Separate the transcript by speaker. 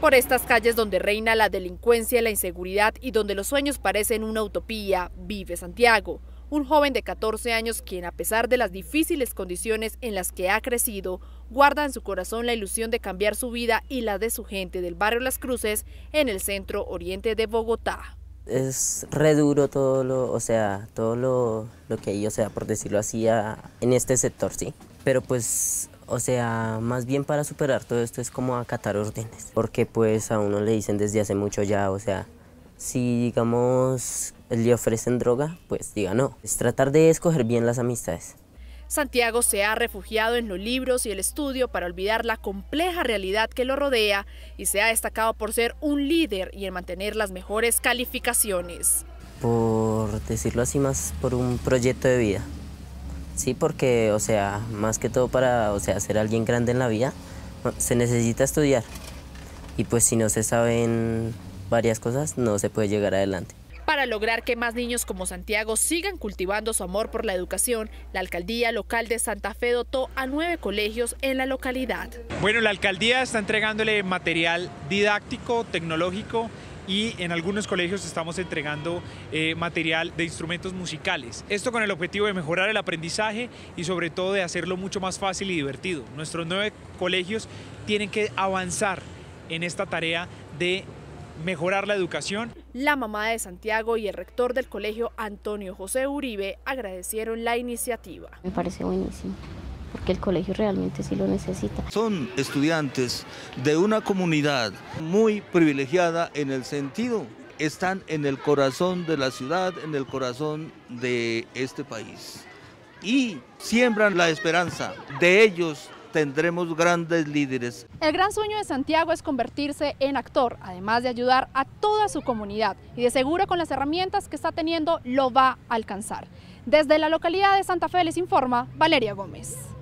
Speaker 1: Por estas calles donde reina la delincuencia, y la inseguridad y donde los sueños parecen una utopía, vive Santiago, un joven de 14 años quien a pesar de las difíciles condiciones en las que ha crecido, guarda en su corazón la ilusión de cambiar su vida y la de su gente del barrio Las Cruces en el centro oriente de Bogotá.
Speaker 2: Es re todo lo, o sea, todo lo, que yo, sea, por decirlo así, en este sector, sí. Pero pues o sea, más bien para superar todo esto es como acatar órdenes, porque pues a uno le dicen desde hace mucho ya, o sea, si digamos le ofrecen droga, pues diga no. Es tratar de escoger bien las amistades.
Speaker 1: Santiago se ha refugiado en los libros y el estudio para olvidar la compleja realidad que lo rodea y se ha destacado por ser un líder y en mantener las mejores calificaciones.
Speaker 2: Por decirlo así más, por un proyecto de vida. Sí, porque, o sea, más que todo para, o sea, ser alguien grande en la vida, se necesita estudiar. Y pues si no se saben varias cosas, no se puede llegar adelante.
Speaker 1: Para lograr que más niños como Santiago sigan cultivando su amor por la educación, la alcaldía local de Santa Fe dotó a nueve colegios en la localidad.
Speaker 3: Bueno, la alcaldía está entregándole material didáctico, tecnológico y en algunos colegios estamos entregando eh, material de instrumentos musicales. Esto con el objetivo de mejorar el aprendizaje y sobre todo de hacerlo mucho más fácil y divertido. Nuestros nueve colegios tienen que avanzar en esta tarea de mejorar la educación.
Speaker 1: La mamá de Santiago y el rector del colegio Antonio José Uribe agradecieron la iniciativa.
Speaker 2: Me parece buenísimo porque el colegio realmente sí lo necesita. Son
Speaker 4: estudiantes de una comunidad muy privilegiada en el sentido, están en el corazón de la ciudad, en el corazón de este país. Y siembran la esperanza. De ellos tendremos grandes líderes.
Speaker 1: El gran sueño de Santiago es convertirse en actor, además de ayudar a toda su comunidad y de seguro con las herramientas que está teniendo lo va a alcanzar. Desde la localidad de Santa Fe les informa Valeria Gómez.